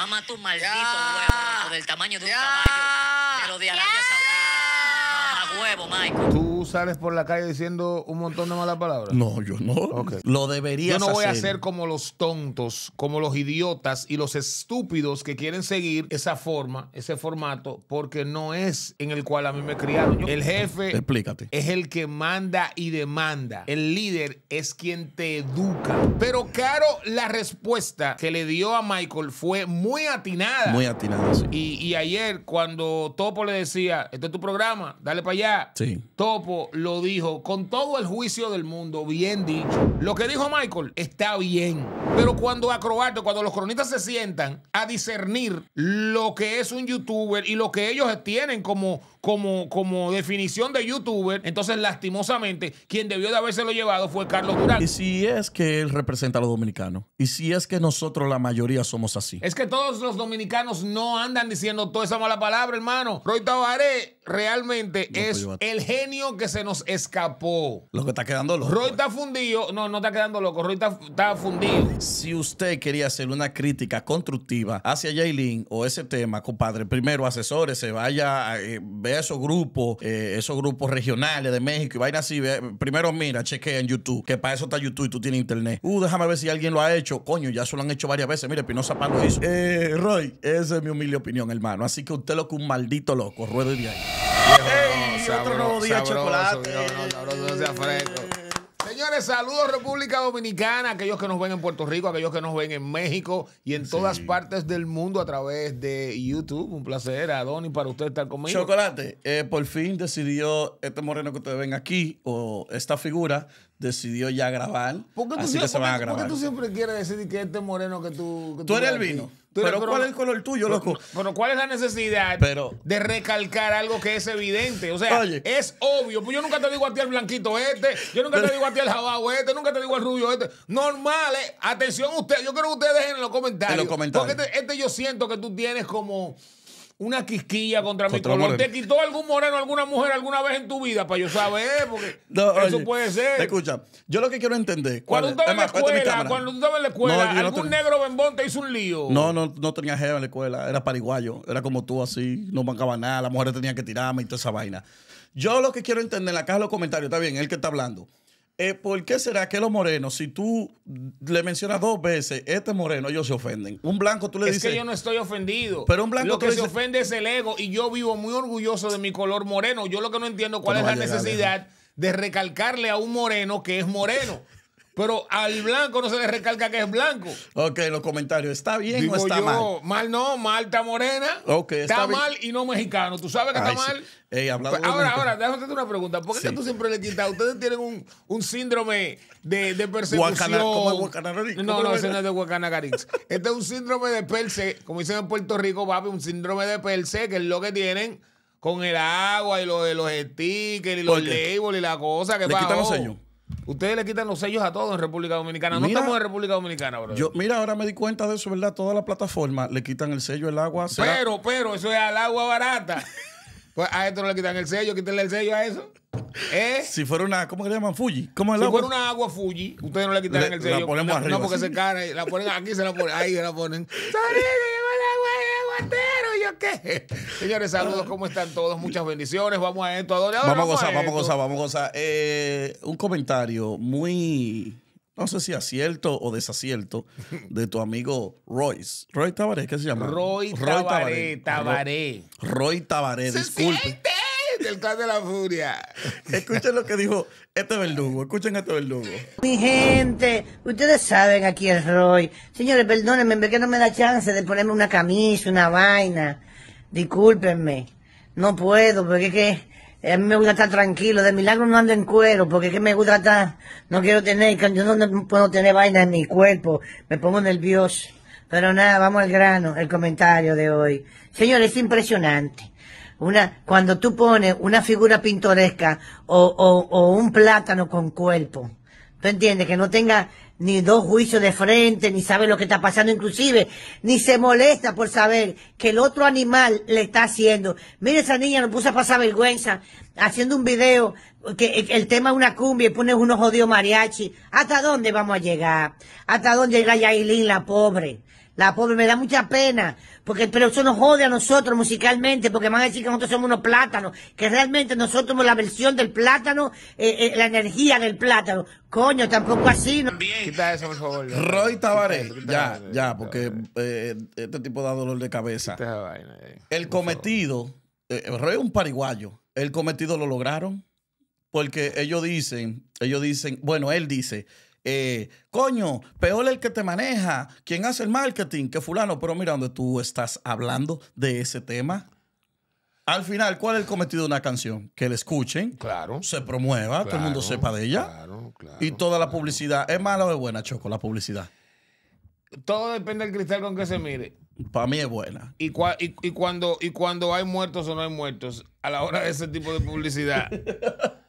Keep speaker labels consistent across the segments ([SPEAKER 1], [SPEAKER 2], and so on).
[SPEAKER 1] Mamá, tu maldito huevo del tamaño de un caballo. Pero de Arabia a huevo, Michael
[SPEAKER 2] sales por la calle diciendo un montón de malas palabras? No, yo no. Lo deberías hacer. Yo no voy a ser como los tontos, como los idiotas y los estúpidos que quieren seguir esa forma, ese formato, porque no es en el cual a mí me criaron. El jefe Explícate. es el que manda y demanda. El líder es quien te educa. Pero claro, la respuesta que le dio a Michael fue muy atinada. Muy atinada, sí. Y, y ayer, cuando Topo le decía, este es tu programa, dale para allá. Sí. Topo lo dijo con todo el juicio del mundo, bien dicho. Lo que dijo Michael está bien, pero cuando acrobato, cuando los cronistas se sientan a discernir lo que es un youtuber y lo que ellos tienen como, como, como definición de youtuber, entonces lastimosamente quien debió de habérselo llevado fue Carlos Durán. Y
[SPEAKER 3] si es que él representa a los dominicanos, y si es que nosotros la mayoría somos así.
[SPEAKER 2] Es que todos los dominicanos no andan diciendo toda esa mala palabra, hermano. Roy Tabaré realmente pues, es el genio que se nos escapó. Lo que está quedando loco. Roy pues. está fundido. No, no está quedando loco. Roy está, fundido. Si usted quería hacer una crítica constructiva
[SPEAKER 3] hacia Jaylin o ese tema, compadre, primero asesores, se vaya, a, eh, ver esos grupos, eh, esos grupos regionales de México y vaina así. primero mira, chequea en YouTube, que para eso está YouTube y tú tienes internet. Uh, déjame ver si alguien lo ha hecho. Coño, ya eso lo han hecho varias veces. Mire, Pinoza Pano lo hizo. Eh, Roy, esa es mi humilde opinión, hermano. Así que usted lo que un maldito loco, ruedo de ahí.
[SPEAKER 2] Ey, otro nuevo día chocolate. Eh. Señores, saludos República Dominicana, aquellos que nos ven en Puerto Rico, aquellos que nos ven en México y en todas partes del mundo a través de YouTube. Un placer, Adonis, para usted estar conmigo. Chocolate, eh, por fin
[SPEAKER 3] decidió este moreno que ustedes ven aquí, o esta figura, decidió ya grabar.
[SPEAKER 2] ¿Por qué así que se a grabar. tú siempre quieres decir que este moreno que tú... tú, eres el vino. Pero, ¿cuál es el color tuyo, loco? Pero, ¿cuál es la necesidad de recalcar algo que es evidente? O sea, es obvio. Pues yo nunca te digo a ti el blanquito este, yo nunca te digo a ti el jabao este, nunca te digo al rubio este. Normal, eh. atención ustedes, yo quiero que ustedes dejen en los comentarios. En los comentarios. Porque este, este yo siento que tú tienes como una quisquilla contra, mi color. ¿Te quitó algún moreno, alguna mujer alguna vez en tu vida? Para yo saber, porque eso puede ser. Escucha,
[SPEAKER 3] yo lo que quiero entender.
[SPEAKER 2] Cuando tú estabas en la escuela, cuando en la escuela, algún negro bembón te hizo un lío. No,
[SPEAKER 3] no, no tenía jefe en la escuela, era pariguayo, era como tú así, no mancaba nada, las mujeres tenían que tirarme y toda esa vaina. Yo lo que quiero entender, en la caja de los comentarios, está bien, el que está hablando. Eh, ¿Por qué será que los morenos, si tú le mencionas dos veces, este moreno, ellos se ofenden? Un blanco tú le dices. Es que yo no
[SPEAKER 2] estoy ofendido. Pero un blanco Lo que se ofende es el ego y yo vivo muy orgulloso de mi color moreno. Yo lo que no entiendo cuál es la necesidad. de recalcarle a un moreno que es moreno. Pero al blanco no se le recalca que es blanco. Ok, los comentarios. ¿Está bien o está yo, mal? Mal no, mal está morena. Okay, está, mal y no mexicano. ¿Tú sabes que está mal?
[SPEAKER 3] Pues, ahora, ahora,
[SPEAKER 2] déjame hacerte una pregunta. ¿Por qué tú siempre le quitas? Ustedes tienen un, un síndrome de, de persecución. ¿cómo es Guacanagarix? No, no, ese no es de Guacanagarix. este es un síndrome de perse, como dicen en Puerto Rico, papi, un síndrome de perse, que es lo que tienen con el agua y los, los stickers y los labels y la cosa que Le quitan los Ustedes le quitan los sellos a todos en República Dominicana. No estamos en República Dominicana, bro. Yo,
[SPEAKER 3] mira, ahora me di cuenta de eso, ¿verdad? Toda la plataforma le quitan el sello, el agua. Pero,
[SPEAKER 2] pero, eso es al agua barata. pues a esto no le quitan el sello, ¿Quitenle el sello a eso. ¿Eh?
[SPEAKER 3] Si fuera una, ¿cómo que le llaman?
[SPEAKER 2] Fuji. ¿Cómo el si fuera una agua Fuji, ustedes no le quitarían el sello. La ponemos no, arriba. No, porque se cara, la ponen aquí, se la ponen, ahí se la ponen. ¿Yo qué? Señores, saludos, ¿cómo están todos? Muchas bendiciones. Vamos a esto, Vamos, vamos a gozar, vamos a gozar,
[SPEAKER 3] vamos a gozar. Eh, un comentario muy no sé si acierto o desacierto, de tu amigo Royce. Roy Tabaré, ¿qué se llama? Roy, Roy Tabaré. Tabaré. Roy, Roy Tabaré, disculpe
[SPEAKER 2] el clan de la furia.
[SPEAKER 3] Escuchen lo que dijo este verdugo. Escuchen a este verdugo. Mi gente,
[SPEAKER 1] ustedes saben aquí el Roy. Señores, perdónenme, que no me da chance de ponerme una camisa, una vaina. Discúlpenme. No puedo, porque es que. Eh, a mí me gusta estar tranquilo, de milagro no ando en cuero, porque es que me gusta estar, no quiero tener, yo no puedo tener vaina en mi cuerpo, me pongo nervioso. Pero nada, vamos al grano, el comentario de hoy. Señores, es impresionante. Una, cuando tú pones una figura pintoresca o, o, un plátano con cuerpo, ¿tú entiendes? Que no tenga ni dos juicios de frente, ni sabe lo que está pasando, inclusive, ni se molesta por saber que el otro animal le está haciendo. Mira esa niña, no puso a pasar vergüenza haciendo un video, que eh, el tema es una cumbia y pones unos jodidos mariachi. ¿Hasta dónde vamos a llegar? ¿Hasta dónde llega Yailin, la pobre? La pobre me da mucha pena, porque pero eso nos jode a nosotros musicalmente, porque van a decir que nosotros somos unos plátanos, que realmente nosotros somos la versión del plátano, eh, eh, la energía del plátano. Coño, tampoco así. Quita eso, por favor. Roy Tavares
[SPEAKER 3] ya, ya, porque eh, este tipo da dolor de cabeza. El cometido, Roy es un pariguayo, el cometido lo lograron, porque ellos dicen, ellos dicen, bueno, él dice eh, coño, peor el que te maneja, quien hace el marketing, que fulano. Pero mira, donde tú estás hablando de ese tema. Al final, ¿cuál es el cometido de una canción? Que la escuchen, claro, se promueva, todo el mundo sepa de ella. y toda la publicidad. ¿Es mala o es buena, Choco, la publicidad?
[SPEAKER 2] Todo depende del cristal con que se mire. Para mí es buena. Y, y, cuando, y cuando hay muertos o no hay muertos, a la hora de ese tipo de publicidad.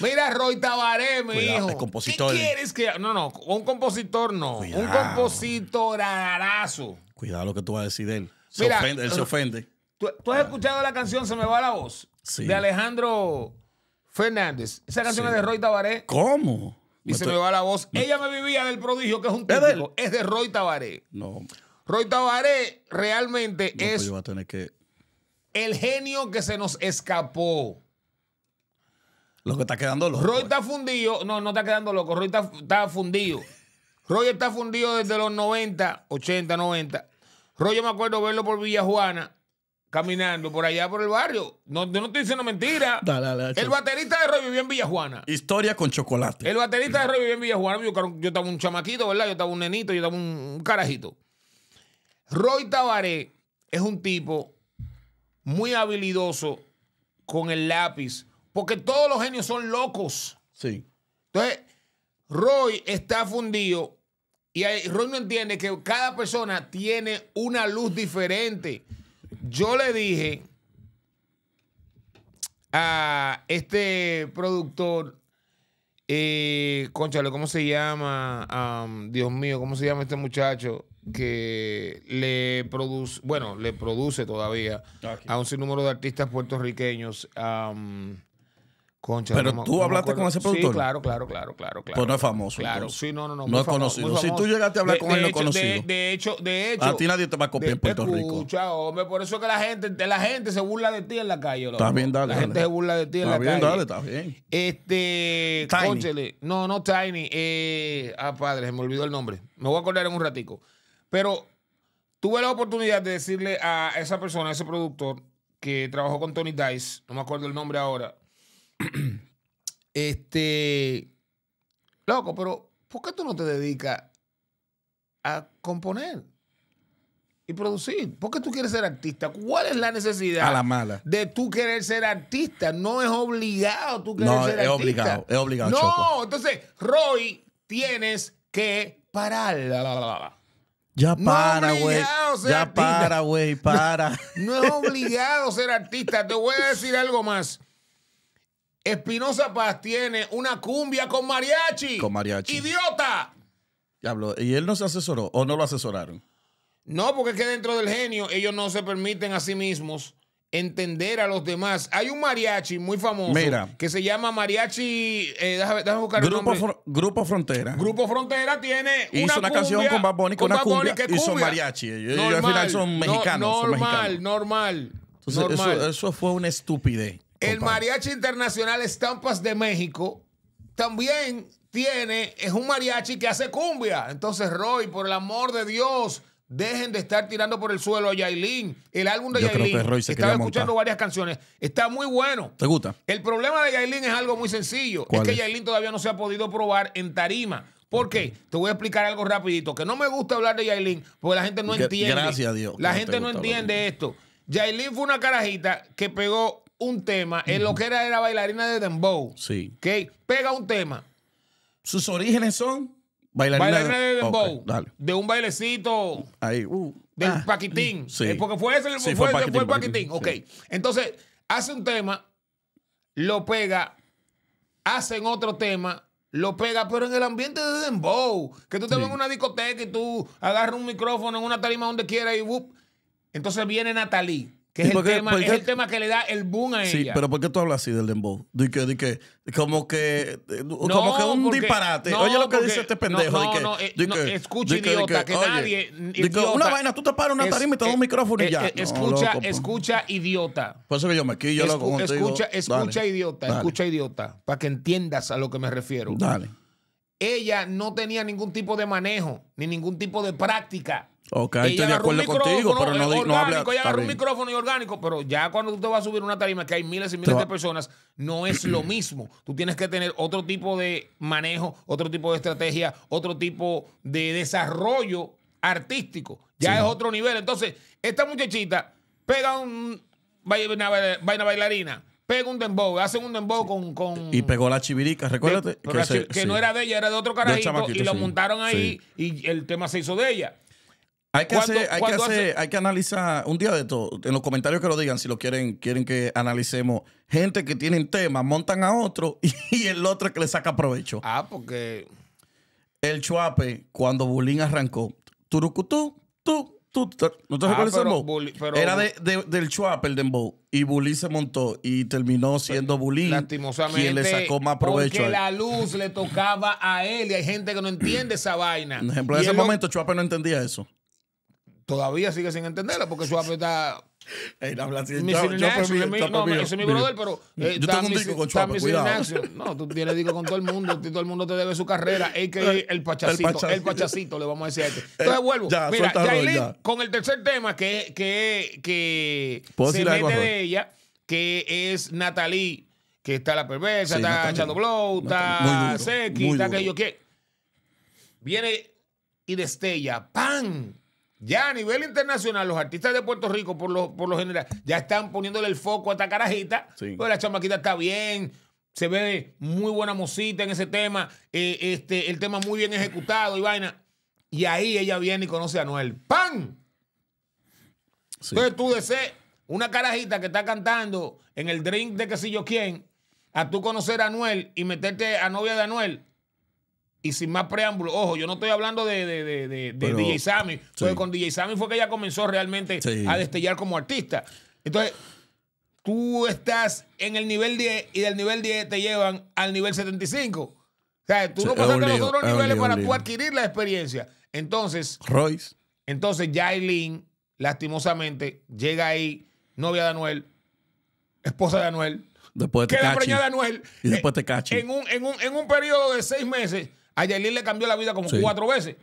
[SPEAKER 2] Mira, Roy Tabaré, mi hijo. compositor. quieres que.? No, no, un compositor no. Un compositorarazo.
[SPEAKER 3] Cuidado lo que tú vas a decir de él. Se él se ofende.
[SPEAKER 2] ¿tú, has escuchado la canción Se me va la voz? Sí. De Alejandro Fernández. Esa canción es de Roy Tabaré.
[SPEAKER 3] ¿Cómo? Y se me
[SPEAKER 2] va la voz. Ella me vivía del prodigio, que es un título. ¿Es, de Roy Tabaré. No. Roy Tabaré realmente pues es. El genio que se nos escapó. Lo que está quedando loco. Roy eh. está fundido. No, no está quedando loco. Roy está, fundido. Roy está fundido desde los 90, 80, 90. Roy, yo me acuerdo verlo por Villa Juana caminando por allá por el barrio. No, no estoy diciendo mentira. el baterista de Roy vivía en Villajuana.
[SPEAKER 3] Historia con chocolate.
[SPEAKER 2] El baterista de Roy vivía en Villajuana. Yo, yo estaba un chamaquito, ¿verdad? Yo estaba un nenito, yo estaba un, carajito. Roy Tabaré es un tipo muy habilidoso con el lápiz porque todos los genios son locos. Sí. Entonces, Roy está fundido y Roy no entiende que cada persona tiene una luz diferente. Yo le dije a este productor, eh, conchale, ¿cómo se llama? Dios mío, ¿cómo se llama este muchacho? que le produce, bueno, le produce todavía ah, a un sinnúmero de artistas puertorriqueños. Pero tú hablaste con ese productor. Sí, claro, claro, claro, claro. claro. Pues no es famoso. Claro, sí, no, no, no. No es conocido. Si tú llegaste a hablar con él, no no conocido. De, hecho, de hecho. A ti nadie te va a copiar en Puerto Rico. Escucha, hombre, por eso es que la gente, la gente se burla de ti en la calle. Está bien, dale. La gente se burla de ti en la calle. Está bien, dale, está bien. Este. Tiny. no, no Tiny. Eh, ah, padre, se me olvidó el nombre. Me voy a acordar en un ratico. Pero tuve la oportunidad de decirle a esa persona, a ese productor que trabajó con Tony Dice, no me acuerdo el nombre ahora este, loco, pero ¿por qué tú no te dedicas a componer? y producir. ¿Por qué tú quieres ser artista? ¿Cuál es la necesidad? De tú querer ser artista. No es obligado tú no, es obligado. obligado. No, entonces, Roy, tienes que parar.
[SPEAKER 3] ya para, güey. ya para, güey, para.
[SPEAKER 2] no es obligado ser artista. Te voy a decir algo más. Espinosa Paz tiene una cumbia con mariachi. Con mariachi.
[SPEAKER 3] ¡Idiota! Diablo, ¿y él no se asesoró o no lo asesoraron?
[SPEAKER 2] No, porque es que dentro del genio ellos no se permiten a sí mismos entender a los demás. Hay un mariachi muy famoso que se llama Mariachi. Eh, déjame, buscar Grupo, el nombre.
[SPEAKER 3] Grupo Frontera. Grupo
[SPEAKER 2] Frontera tiene una, hizo una canción con Bad Bunny, con y son mariachi. y al final son mexicanos. normal, normal. Eso,
[SPEAKER 3] eso fue una estupidez. El Mariachi
[SPEAKER 2] Internacional Estampas de México también tiene, es un mariachi que hace cumbia. Entonces, Roy, por el amor de Dios, dejen de estar tirando por el suelo a Yailin. El álbum de Yailin, que estaba escuchando varias canciones, está muy bueno. ¿Te gusta? El problema de Yailin es algo muy sencillo. Es que Yailin todavía no se ha podido probar en tarima. ¿Por qué? Te voy a explicar algo rapidito, que no me gusta hablar de Yailin, porque la gente no entiende. Gracias Dios. La gente no entiende esto. Yailin fue una carajita que pegó un tema. En lo que era, era bailarina de Dembow. Sí. Que pega un tema. Sus orígenes son bailarina, de, Dembow. de un bailecito. Ahí, uh, del ah, Paquitín. Mm, sí. porque fue ese, fue, el Paquitín. Ok. Entonces, hace un tema, lo pega, hacen otro tema, lo pega, pero en el ambiente de Dembow. Que tú te vas en una discoteca y tú agarras un micrófono en una tarima donde quieras y uh, Entonces viene Natalie es, el, tema, que le da el boom a ella. Sí, pero
[SPEAKER 3] ¿por qué tú hablas así del dembow? que, que, como que, eh, no, un disparate. Oye lo que dice este pendejo. No, no, que, eh, no, que, escucha, idiota, que, nadie. una vaina, tú te paras una tarima y te das eh, un micrófono y ya. escucha, pues.
[SPEAKER 2] escucha, idiota. Por eso que yo me quillo, lo Escucha, escucha, idiota, escucha, idiota. Para que entiendas a lo que me refiero. Dale. Ella no tenía ningún tipo de manejo, ni ningún tipo de práctica Ok, ella estoy de acuerdo contigo, pero no, orgánico, no Ella agarró un micrófono y orgánico, pero ya cuando tú te vas a subir una tarima que hay miles y miles de personas, no es lo mismo. Tú tienes que tener otro tipo de manejo, otro tipo de estrategia, otro tipo de desarrollo artístico. Ya es otro nivel. Entonces, esta muchachita pega un vaina, bailarina, pega un dembow, hacen un dembow con, con,
[SPEAKER 3] Y pegó la chivirica, recuérdate. que, no era de ella, era de otro carajito, y lo montaron ahí
[SPEAKER 2] y el tema se hizo de ella.
[SPEAKER 3] Hay que, hacer, hay, que analizar un día de todo. En los comentarios que lo digan, si lo quieren, quieren que analicemos. Gente que un temas, montan a otro y el otro que le saca provecho.
[SPEAKER 2] Ah, porque.
[SPEAKER 3] El Chuape, cuando Bulín arrancó, turucutú, tú, tú, tú, ¿no te ah, pero, Era de, del Chuape el dembow y Bulín se montó y terminó siendo Bulín quien le sacó más provecho. Porque la
[SPEAKER 2] luz le tocaba a él y hay gente que no entiende esa vaina. Por ejemplo, en ese momento
[SPEAKER 3] Chuape no entendía eso
[SPEAKER 2] todavía sigue sin entenderla porque su está. Hey, no, así. Yo, mi, es mi brother, pero. yo eh, tengo un disco con cuidado. No, tú tienes disco con todo el mundo. Todo el mundo te debe su carrera. Es el pachacito. El pachacito, el pachacito le vamos a decir a este. Entonces vuelvo. Mira, Yailin, con el tercer tema que, que, que se mete de ella, que es Natalie, que está la perversa, está echando Blow, está Seki, está aquello que. Viene y destella. ¡Pam! Ya a nivel internacional, los artistas de Puerto Rico, por lo, general, ya están poniéndole el foco a esta carajita. la chamaquita está bien, se ve muy buena musita en ese tema, eh, este, el tema muy bien ejecutado y vaina. Y ahí ella viene y conoce a Anuel. ¡Pam! Entonces tú deseas una carajita que está cantando en el drink de que si yo quién, a tú conocer a Anuel y meterte a novia de Anuel, y sin más preámbulo, ojo, yo no estoy hablando de, DJ Sammy, con DJ Sammy fue que ella comenzó realmente a destellar como artista. Entonces, tú estás en el nivel 10 y del nivel 10 te llevan al nivel 75. O sea, tú no no pasaste los otros niveles para tú adquirir la experiencia. Entonces, Royce. Entonces, Jailin, lastimosamente, llega ahí, novia de Anuel, esposa de Anuel. Después
[SPEAKER 3] queda preñada de Anuel. Y después te cachi. En
[SPEAKER 2] un, en un periodo de seis meses a Yailin le cambió la vida como cuatro veces.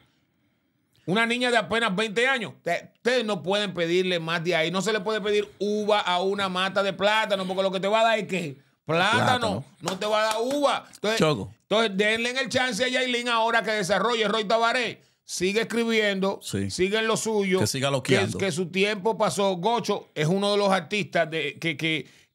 [SPEAKER 2] Una niña de apenas 20 años. Ustedes no pueden pedirle más de ahí. No se le puede pedir uva a una mata de plátano, porque lo que te va a dar es que plátano, no te va a dar uva. Entonces, entonces denle el chance a Yailin ahora que desarrolle Roy Tabaré. Sigue escribiendo, sigue en lo suyo. Que siga lo Que, que, su tiempo pasó. Gocho es uno de los artistas de, que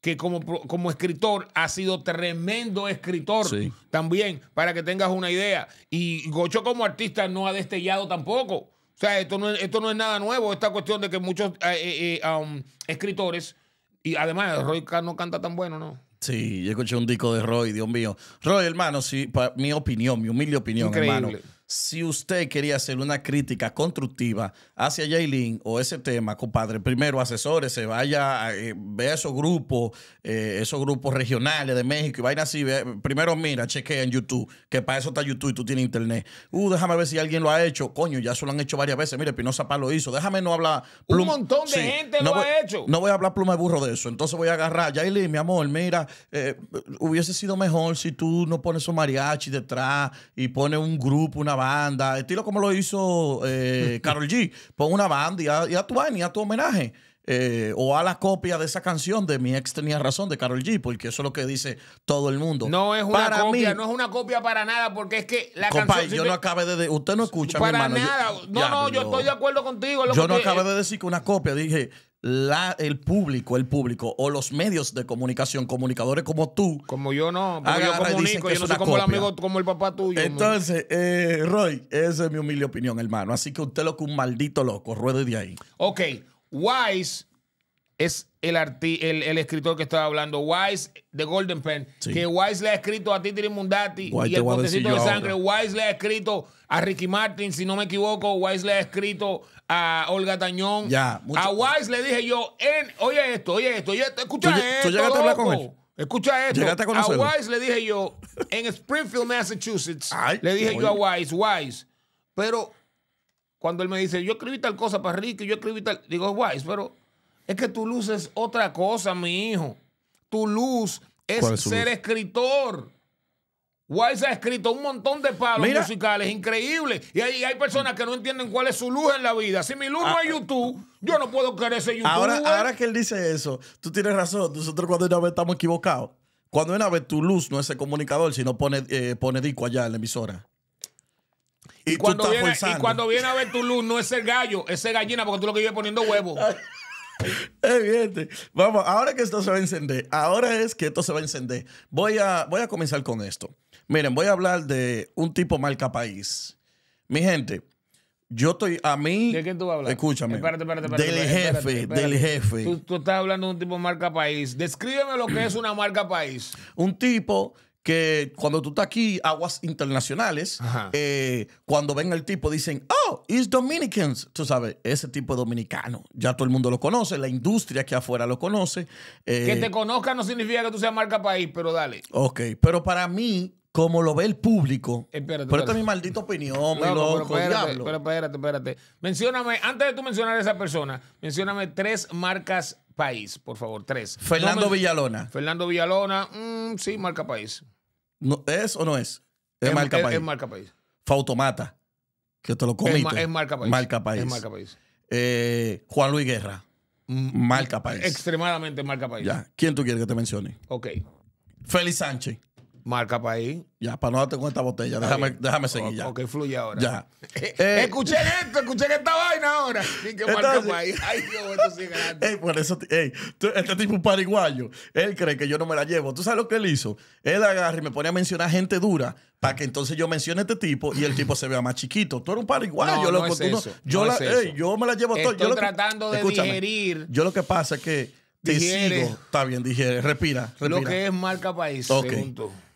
[SPEAKER 2] que como, como escritor ha sido tremendo escritor también, para que tengas una idea. Y Gocho como artista no ha destellado tampoco. O sea, esto no es, esto no es nada nuevo, esta cuestión de que muchos eh, eh, eh, um, escritores, y además Roy no canta tan bueno, ¿no?
[SPEAKER 3] Sí, yo escuché un disco de Roy, Dios mío. Roy, hermano, sí, para mi opinión, mi humilde opinión, hermano si usted quería hacer una crítica constructiva hacia Jaylin o ese tema, compadre, primero se vaya, eh, a ver esos grupos, eh, esos grupos regionales de México y vaina así. primero mira, chequea en YouTube, que para eso está YouTube y tú tienes internet. Uh, déjame ver si alguien lo ha hecho. Coño, ya eso lo han hecho varias veces. Mire, Pinoza Paz lo hizo. Déjame no hablar. Un montón
[SPEAKER 2] de gente lo ha hecho.
[SPEAKER 3] No voy a hablar pluma de burro de eso. Entonces voy a agarrar, Jaylin, mi amor, mira, eh, hubiese sido mejor si tú no pones un mariachi detrás y pones un grupo, una banda, estilo como lo hizo eh, Carol G. Pon una banda y a, y tu y a tu homenaje. Eh, o a la copia de esa canción de Mi ex tenía razón de Carol G, porque eso es lo que dice todo el mundo. No es una copia, no
[SPEAKER 2] es una copia para nada, porque es que la canción. Yo no
[SPEAKER 3] acabé de, Usted no escucha, Para mi nada. no, no, yo, estoy de
[SPEAKER 2] acuerdo contigo. yo no acabé eh
[SPEAKER 3] de decir que una copia, dije la, el público, el público o los medios de comunicación, comunicadores como tú. Como yo no, yo yo no soy como el amigo,
[SPEAKER 2] como el papá tuyo. Entonces,
[SPEAKER 3] eh, Roy, esa es mi humilde opinión, hermano. Así que usted lo que un maldito loco, ruede de ahí.
[SPEAKER 2] Ok, Wise es el, el, escritor que estaba hablando, Wise de Golden Pen, que Wise le ha escrito a Titi Mundati y el Pontecito de Sangre, Wise le ha escrito a Ricky Martin, si no me equivoco, Wise le ha escrito a Olga Tañón. A Wise le dije yo, en, oye esto, oye esto, oye, escucha esto. Escucha esto. a, Wise le dije yo, en Springfield, Massachusetts, le dije yo a Wise, Wise, pero cuando él me dice, yo escribí tal cosa para Ricky, yo escribí tal, digo, Wise, pero es que tu luz es otra cosa, mi hijo. Tu luz es, ser escritor. escritor. Wise ha escrito un montón de palos musicales increíbles. Y hay, hay, personas que no entienden cuál es su luz en la vida. Si mi luz no ah. es YouTube, yo no puedo querer ese YouTube. Ahora, ahora
[SPEAKER 3] que él dice eso, tú tienes razón. Nosotros cuando una vez estamos equivocados. Cuando una vez tu luz no es el comunicador, sino pone, eh, pone disco allá en la emisora.
[SPEAKER 2] Y, cuando viene, a ver tu luz, no es el gallo, es el gallina, porque tú lo que vives poniendo huevos.
[SPEAKER 3] Vamos, ahora que esto se va a encender, ahora es que esto se va a encender. Voy a, voy a comenzar con esto. Miren, voy a hablar de un tipo marca país.
[SPEAKER 2] Mi gente, yo estoy a mí. Escúchame. Espérate, del jefe, del jefe. Tú, tú, estás hablando de un tipo marca país. Descríbeme lo que es una marca país. Un tipo que cuando tú estás aquí, aguas internacionales, eh,
[SPEAKER 3] cuando ven al tipo dicen, oh, it's Dominicans. Tú sabes, ese tipo es dominicano. Ya todo el mundo lo conoce, la industria que afuera lo conoce. Eh, que te
[SPEAKER 2] conozca no significa que tú seas marca país, pero dale.
[SPEAKER 3] Ok, pero para mí, como lo ve el público,
[SPEAKER 2] pero esta es mi maldita opinión, mi loco, pero diablo. Pero espérate, espérate. Mencióname, antes de tú mencionar a esa persona, mencióname tres marcas país, por favor, tres. Fernando Villalona. Fernando Villalona, mm, sí, marca país.
[SPEAKER 3] No, ¿Es o no es? Es, marca país. Fautomata, que te lo comiste. Es, marca país. Marca país. Eh, Juan Luis Guerra, mm, marca país.
[SPEAKER 2] Extremadamente marca país. Ya.
[SPEAKER 3] ¿Quién tú quieres que te mencione?
[SPEAKER 2] Ok. Félix Sánchez. Marca país. Ya, para no darte con esta botella, déjame, déjame seguir ya. Ok, fluye ahora. Ya. Eh, escuché esto, escuché esta vaina ahora. Sí, que marca país. Ay, Dios, esto sí
[SPEAKER 3] Ey, por eso, ey, este tipo es pariguayo. Él cree que yo no me la llevo. ¿Tú sabes lo que él hizo? Él agarra y me pone a mencionar gente dura para que entonces yo mencione a este tipo y el tipo se vea más chiquito. Tú eres un pariguayo, no, yo, es eso, no, yo, la, yo me la llevo todo. Yo tratando de digerir. Yo lo que pasa es que te sigo. Está bien, digiere. Respira, Lo que es
[SPEAKER 2] marca país,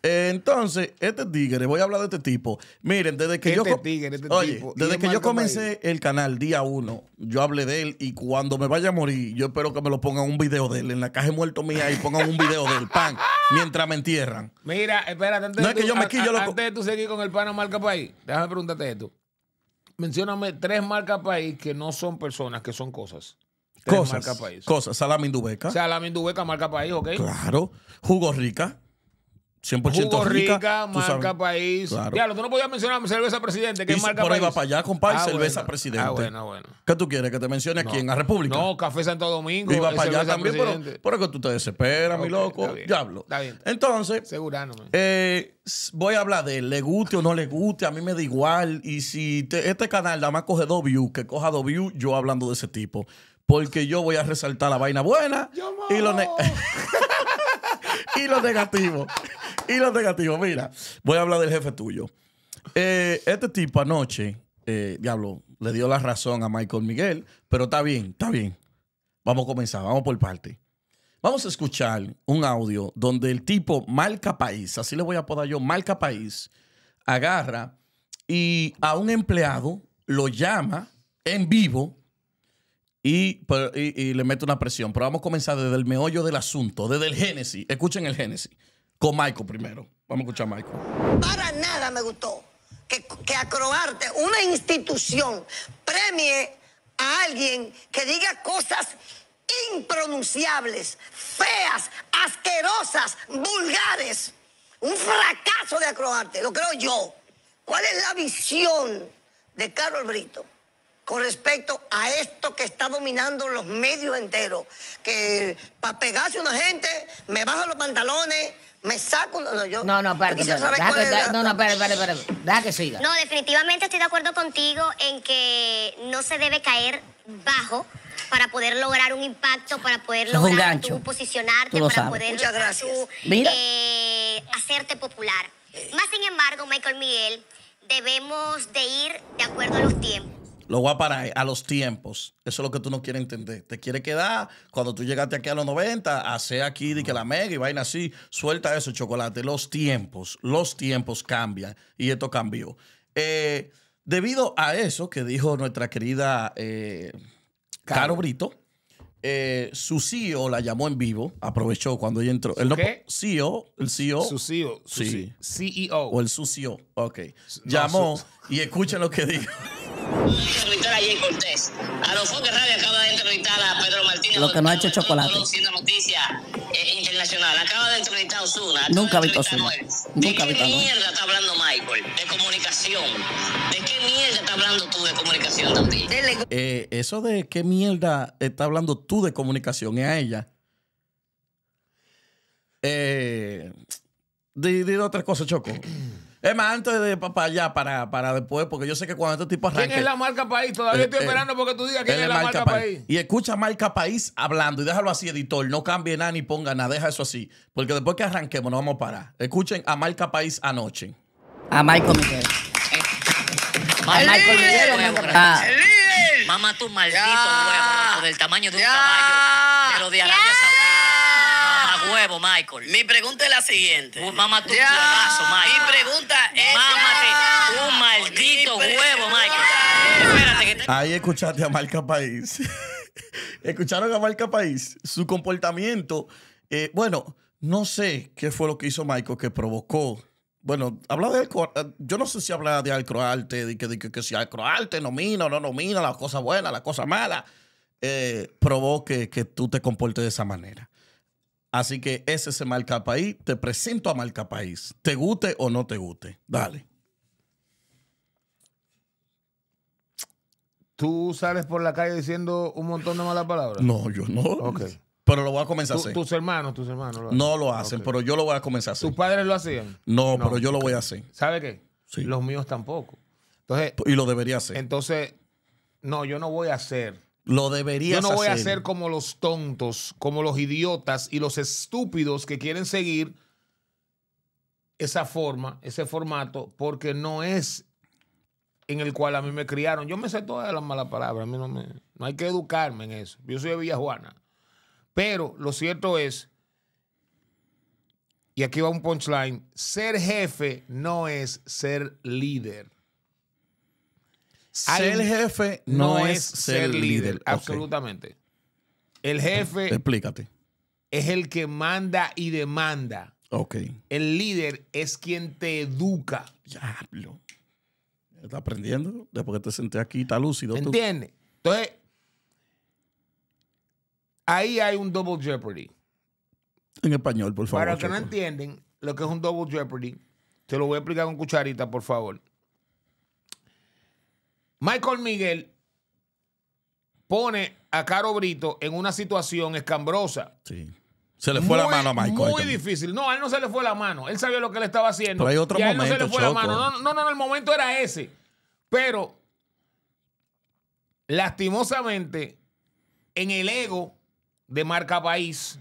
[SPEAKER 3] entonces, este tigre, voy a hablar de este tipo. Miren, desde que yo. Este este desde que yo comencé el canal día uno, yo hablé de él y cuando me vaya a morir, yo espero que me lo pongan un video de él en la caja de muerto mía y pongan un video del pan mientras me entierran.
[SPEAKER 2] Mira, espérate, antes, no de, es que yo me seguir con el a marca país, déjame preguntarte esto. Mencióname tres marcas país que no son personas, que son cosas. cosas. Marca
[SPEAKER 3] Cosas. Salami Salamindubeca
[SPEAKER 2] Salami marca país, ok. Claro.
[SPEAKER 3] Jugo Rica. 100% Jugo rica, rica marca país. Claro. Diablo, tú
[SPEAKER 2] no podías mencionar cerveza presidente, que es marca por país. Por ahí va para allá, compadre, ah, cerveza presidente. Ah, bueno, bueno.
[SPEAKER 3] ¿Qué tú quieres que te mencione aquí en la República? No,
[SPEAKER 2] café Santo Domingo. Iba eh, para allá también, pero, pero, que tú te desesperas, mi loco. Ya hablo. Diablo. Está bien. Entonces,
[SPEAKER 3] eh, voy a hablar de él, le guste o no le guste, a mí me da igual. Y si este canal nada más coge dos views, que coja dos views, yo hablando de ese tipo. Porque yo voy a resaltar la vaina buena y lo y los negativos. Y los negativos. Mira, voy a hablar del jefe tuyo. Eh, este tipo anoche, eh, diablo, le dio la razón a Michael Miguel, pero está bien, está bien. Vamos a comenzar, vamos por parte. Vamos a escuchar un audio donde el tipo marca país, así le voy a apodar yo, marca país, agarra y a un empleado lo llama en vivo y, le meto una presión. Pero vamos a comenzar desde el meollo del asunto, desde el génesis. Escuchen el génesis. Con Michael primero. Vamos a escuchar a Michael.
[SPEAKER 1] Para nada me gustó que, que acroarte una institución premie a alguien que diga cosas impronunciables, feas, asquerosas, vulgares. Un fracaso de acroarte, lo creo yo. ¿Cuál es la visión de Carol Brito? con respecto a esto que está dominando los medios enteros. Que para pegarse una gente, me bajo los pantalones, me saco. No, yo, no, no, espérate, espérate, No, espérate, espérate, Deja que siga. No, definitivamente estoy de acuerdo contigo en que no se debe caer bajo para poder lograr un impacto, para poder lograr tú posicionarte, para poder eh, hacerte popular. Más sin embargo, Michael Miguel, debemos de ir de acuerdo a los tiempos.
[SPEAKER 3] Lo voy a parar a los tiempos. Eso es lo que tú no quieres entender. Te quiere quedar cuando tú llegaste aquí a los 90, hace aquí de que la mega y vaina así. Suelta eso, chocolate. Los tiempos, los tiempos cambian y esto cambió. Eh, debido a eso que dijo nuestra querida eh, Caro Brito, eh, su CEO la llamó en vivo, aprovechó cuando ella entró. E el No, CEO, el CEO. Su CEO. sí.
[SPEAKER 2] CEO. O el
[SPEAKER 3] sucio CEO. Ok. Llamó y escuchen lo que dijo.
[SPEAKER 1] Interditar allí en Cortés. A los foques Radio acaba de entrevistar a Pedro Martínez. Lo que no ha hecho chocolate. Produciendo noticias eh, internacional. Acaba de entrevistar a Osuna. Nunca ha visto Osuna. Nunca ha visto ¿De qué mierda está hablando Michael? De comunicación. ¿De qué mierda está hablando tú de comunicación también? Eh,
[SPEAKER 3] eso de qué mierda está hablando tú de comunicación es a ella. Eh, di, di otras cosas, Choco. Es más, antes de para allá, para, para después, porque yo sé que cuando estos tipos arranque... ¿Quién es la
[SPEAKER 2] marca país? Todavía eh, estoy eh, esperando porque tú digas quién es la marca, país.
[SPEAKER 3] Y escucha marca país hablando y déjalo así, editor. No cambie nada ni ponga nada, deja eso así. Porque después que arranquemos, no vamos a parar. Escuchen a marca país anoche. A Michael Miguel. Eh,
[SPEAKER 1] a Michael Miguel. Ah. Mamá, tú maldito huevo, del tamaño de un caballo. Pero de Arabia Michael. Mi pregunta es la siguiente. mamá, Michael. Mi pregunta es... un maldito huevo, Michael. Espérate que
[SPEAKER 3] te... Ahí escuchaste a Marca País. Escucharon a Marca País. Su comportamiento... Eh, bueno, no sé qué fue lo que hizo Michael que provocó bueno, habla de eh, yo no sé si habla de Alcroarte, de que, de que, que si Alcroarte nomina o no nomina, las cosas buenas, las cosas malas, eh, provoque que tú te comportes de esa manera. Así que ese es el Marca País. Te presento a Marca País. Te guste o no te guste. Dale.
[SPEAKER 2] ¿Tú sales por la calle diciendo un montón de malas palabras?
[SPEAKER 3] No, yo no.
[SPEAKER 2] Pero lo voy a comenzar a hacer. ¿Tus hermanos, tus hermanos? No lo hacen, pero
[SPEAKER 3] yo lo voy a comenzar a
[SPEAKER 2] hacer. ¿Tus padres lo hacían?
[SPEAKER 3] No, pero yo lo voy a hacer.
[SPEAKER 2] ¿Sabe qué? Los míos tampoco. Entonces, y lo debería hacer. Entonces, no, yo no voy a hacer lo Yo no voy a ser como los tontos, como los idiotas y los estúpidos que quieren seguir esa forma, ese formato, porque no es en el cual a mí me criaron. Yo me sé todas las malas palabras, a mí no, no hay que educarme en eso. Yo soy de Villajuana. Pero lo cierto es, y aquí va un punchline, ser jefe no es ser líder. Ser jefe no, es ser, líder. Absolutamente.
[SPEAKER 3] El jefe. Explícate.
[SPEAKER 2] Es el que manda y demanda. Ok. El líder es quien te educa. Diablo. Está
[SPEAKER 3] aprendiendo. Después que te senté aquí, está lúcido. ¿Entiendes?
[SPEAKER 2] Entonces, ahí hay un double jeopardy.
[SPEAKER 3] En español, por favor. Para los que no
[SPEAKER 2] entienden lo que es un double jeopardy, te lo voy a explicar con cucharita, por favor. Michael Miguel pone a Caro Brito en una situación escambrosa. Sí. Se le fue la mano a Michael. Muy difícil. No, a él no se le fue la mano. Él sabía lo que le estaba haciendo. Pero hay otro momento, no se le fue la mano. No, no, el momento era ese. Pero, lastimosamente, en el ego de Marca País.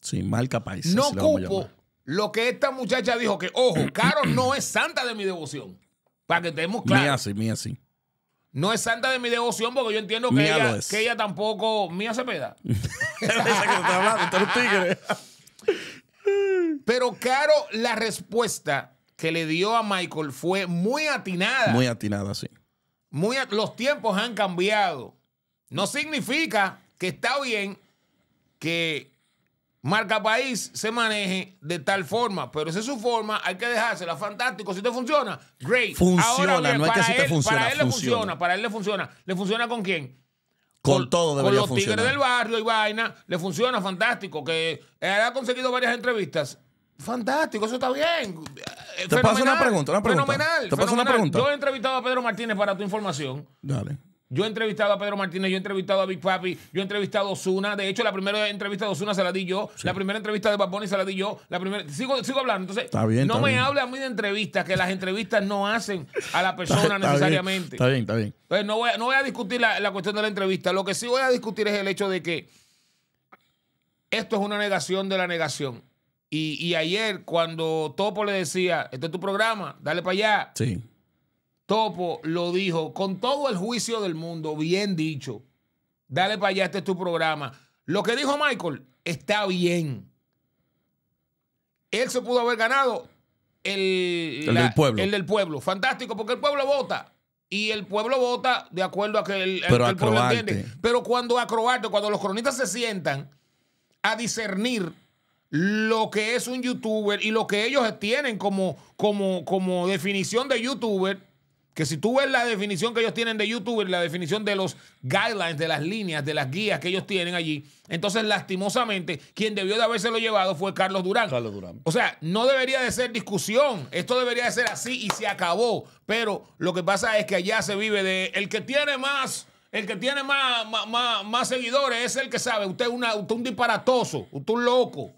[SPEAKER 3] Sí, Marca País. No cupo
[SPEAKER 2] lo que esta muchacha dijo: que, ojo, Caro no es santa de mi devoción. Para que estemos claros. Mía sí, mía sí. No es santa de mi devoción porque yo entiendo que, ella, que ella tampoco. Mía peda. Pero claro, la respuesta que le dio a Michael fue muy atinada. Muy atinada, sí. Muy los tiempos han cambiado. No significa que está bien que marca país se maneje de tal forma. Pero esa es su forma, hay que dejársela. Fantástico, si te funciona, great. Funciona, no es que si te funciona. Para él le funciona, para él le funciona. ¿Le funciona con quién? Con, todos todo debería Con los tigres del barrio y vaina, le funciona, fantástico. Que ha conseguido varias entrevistas. Fantástico, eso está bien. Te paso una pregunta, Fenomenal. Te paso una pregunta. Yo he entrevistado a Pedro Martínez para tu información. Dale. Yo he entrevistado a Pedro Martínez, yo he entrevistado a Big Papi, yo he entrevistado a Osuna. De hecho, la primera entrevista de Osuna se la di yo. La primera entrevista de Paponi se la di yo. La primera... sigo, sigo hablando. Entonces, no me hable habla a mí de entrevistas, que las entrevistas no hacen a la persona necesariamente. Está bien, está bien. Entonces, no voy a, discutir la, cuestión de la entrevista. Lo que sí voy a discutir es el hecho de que esto es una negación de la negación. Y, y, ayer, cuando Topo le decía, este es tu programa, dale para allá. Sí. Topo lo dijo con todo el juicio del mundo, bien dicho. Dale para allá, este es tu programa. Lo que dijo Michael está bien. Él se pudo haber ganado el, del pueblo. Fantástico, porque el pueblo vota. Y el pueblo vota de acuerdo a que el, pueblo entiende. Pero cuando acroarte, cuando los cronistas se sientan a discernir lo que es un youtuber y lo que ellos tienen como, como, como definición de youtuber, que si tú ves la definición que ellos tienen de YouTube, la definición de los guidelines, de las líneas, de las guías que ellos tienen allí, entonces lastimosamente quien debió de habérselo llevado fue Carlos Durán. Carlos Durán. O sea, no debería de ser discusión, esto debería de ser así y se acabó, pero lo que pasa es que allá se vive de el que tiene más... El que tiene más, más, seguidores es el que sabe. Usted es un disparatoso, usted un loco.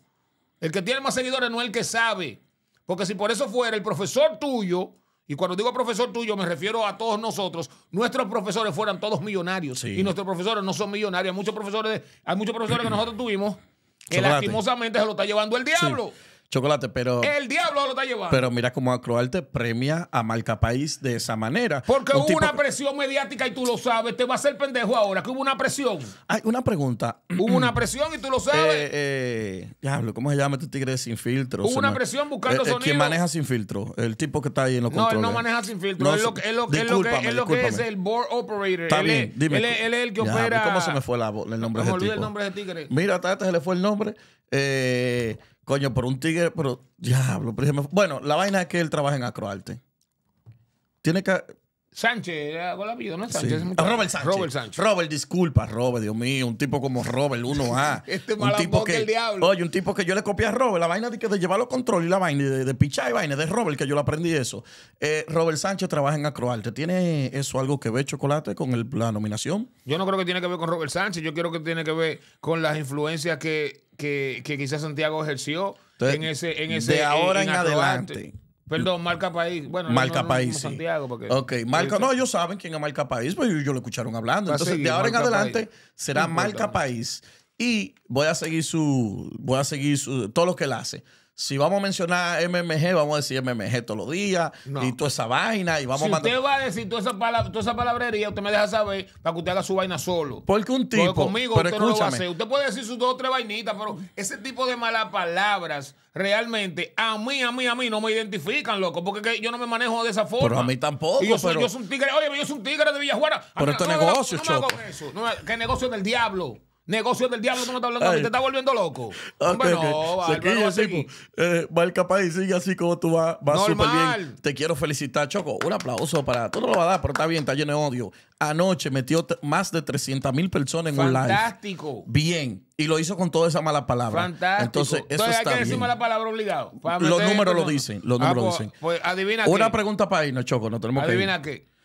[SPEAKER 2] El que tiene más seguidores no es el que sabe. Porque si por eso fuera el profesor tuyo, y cuando digo profesor tuyo, me refiero a todos nosotros. Nuestros profesores fueran todos millonarios. Y nuestros profesores no son millonarios. Hay muchos profesores, hay muchos profesores que nosotros tuvimos
[SPEAKER 3] que lastimosamente
[SPEAKER 2] se lo está llevando el diablo
[SPEAKER 3] chocolate, pero. El
[SPEAKER 2] diablo lo está llevando. Pero
[SPEAKER 3] mira cómo Acroarte premia a Marca País de esa manera. Porque hubo una
[SPEAKER 2] presión mediática y tú lo sabes. Te va a hacer pendejo ahora, que hubo una presión. Hay una pregunta. Hubo una presión y tú lo sabes. Eh,
[SPEAKER 3] eh, diablo, ¿cómo se llama este tigre sin filtro? Hubo una presión buscando eh, eh, sonido. sonido. ¿Quién maneja sin filtro? El tipo que está ahí en los no, controles. No, él no maneja sin filtro. es, lo, que, es el
[SPEAKER 2] board operator. Está bien, dime, él, es el que opera. ¿Cómo se me
[SPEAKER 3] fue la, el nombre de tigre? Mira, hasta este se le fue el nombre. Eh. Coño, por un tigre, pero diablo. Por ejemplo, bueno, la vaina es que él trabaja en Acroarte. Tiene que
[SPEAKER 2] Sánchez, eh, la vida ¿No es ah, Sánchez? Robert Sánchez.
[SPEAKER 3] Robert disculpa, Robert, Dios mío, un tipo como Robert, uno a este un tipo que, el diablo. Oye, un tipo que yo le copié a Robert, la vaina de, que de llevar los controles y la vaina, de, de pichar y vaina, de Robert, que yo le aprendí eso. Eh, Robert Sánchez trabaja en Acroarte. ¿Tiene eso algo que ver, Chocolate, con la nominación?
[SPEAKER 2] Yo no creo que tiene que ver con Robert Sánchez, yo creo que tiene que ver con las influencias que, que, quizás Santiago ejerció en ese... En ese de ahora en adelante. Perdón, marca país. Bueno, marca no, país. Sí. Santiago porque, ok, marca.
[SPEAKER 3] No, ellos saben quién es marca país, pues ellos lo escucharon hablando. Entonces, de ahora en adelante será marca país. Y voy a seguir su. Voy a seguir su, todo lo que él hace si vamos a mencionar MMG, vamos a decir MMG todos los días y toda esa vaina y vamos a mandar... usted
[SPEAKER 2] va a decir toda esa, palabra, esa palabrería, usted me deja saber para que usted haga su vaina solo. Porque un tipo... conmigo pero usted escúchame. Usted puede decir sus dos o tres vainitas, pero ese tipo de malas palabras realmente a mí, a mí, a mí no me identifican, loco, porque yo no me manejo de esa forma. Pero a mí tampoco. yo, soy, yo soy un tigre, oye, yo soy un tigre de Villajuana. Pero esto negocio, Choco. ¿Qué negocio del diablo? Negocios del diablo, tú no estás hablando mí te estás volviendo loco. Okay, bueno, okay. Pues, eh,
[SPEAKER 3] va, el eh, y sigue así como tú vas, vas súper bien. Te quiero felicitar, Choco. Un aplauso para... Tú no lo vas a dar, pero está bien, está lleno de odio. Anoche metió más de 300 mil personas en un live.
[SPEAKER 2] Fantástico.
[SPEAKER 3] Bien. Y lo hizo con toda esa mala palabra. Fantástico. Entonces, eso Entonces, está hay que decir mala
[SPEAKER 2] palabra obligado. Los ah, números lo dicen. Los pues, números lo dicen. Pues, adivina Una
[SPEAKER 3] pregunta para irnos, Choco. No tenemos adivina que qué.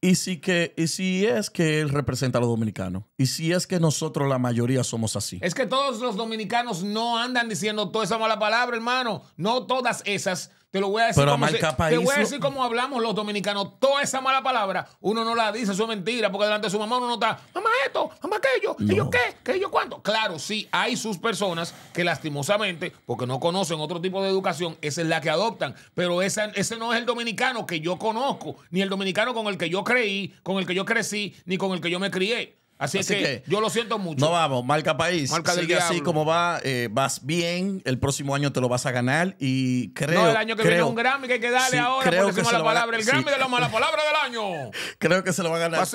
[SPEAKER 3] ¿Y si, que, ¿Y es que él representa a los dominicanos? ¿Y si es que nosotros la mayoría somos así?
[SPEAKER 2] Es que todos los dominicanos no andan diciendo toda esa mala palabra, hermano. No todas esas te lo voy a decir, como, hablamos los dominicanos. Toda esa mala palabra, uno no la dice, eso es mentira, porque delante de su mamá uno no está, mamá esto, mamá aquello, ellos qué, que yo cuánto. Claro, sí, hay sus personas que lastimosamente, porque no conocen otro tipo de educación, esa es la que adoptan. Pero esa, ese no es el dominicano que yo conozco, ni el dominicano con el que yo creí, con el que yo crecí, ni con el que yo me crié. Así, es que, yo lo siento mucho. No vamos,
[SPEAKER 3] marca país. Marca Sigue así como va, eh, vas bien. El próximo año te lo vas a ganar
[SPEAKER 2] y creo. No, el año que viene viene un Grammy que hay que darle ahora creo que la palabra. el Grammy de la mala palabra del año. creo que se lo va a ganar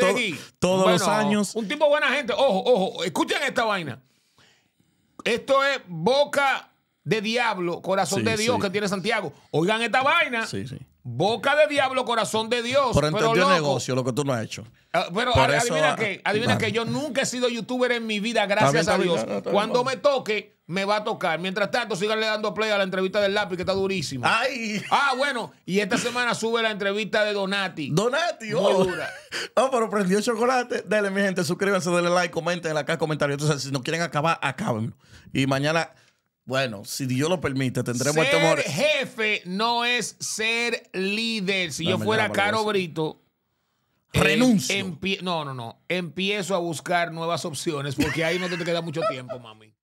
[SPEAKER 2] todos los años. Un tipo buena gente. Ojo, ojo. Escuchen esta vaina. Esto es boca de diablo, corazón de Dios que tiene Santiago. Oigan esta vaina. Sí, sí. Boca de diablo, corazón de Dios. Por entendió el negocio,
[SPEAKER 3] lo que tú no has hecho.
[SPEAKER 2] Ah, pero adivina, que, adivina que yo nunca he sido youtuber en mi vida, gracias a Dios. Cuando me toque, me va a tocar. Mientras tanto, le dando play a la entrevista del lápiz, que está durísima. Ay. Ah, bueno, y esta semana sube la entrevista de Donati. Donati, oh. Dura.
[SPEAKER 3] No, oh, pero prendió chocolate. Dale, mi gente, suscríbanse, denle like, comenten acá comentarios. Entonces, si no quieren acabar, acaben. Y mañana bueno, si Dios lo permite, tendremos este ser
[SPEAKER 2] jefe no es ser líder. Si yo fuera Caro Brito, em, renuncio. no, no, no. Empiezo a buscar nuevas opciones porque ahí no te queda mucho tiempo, mami.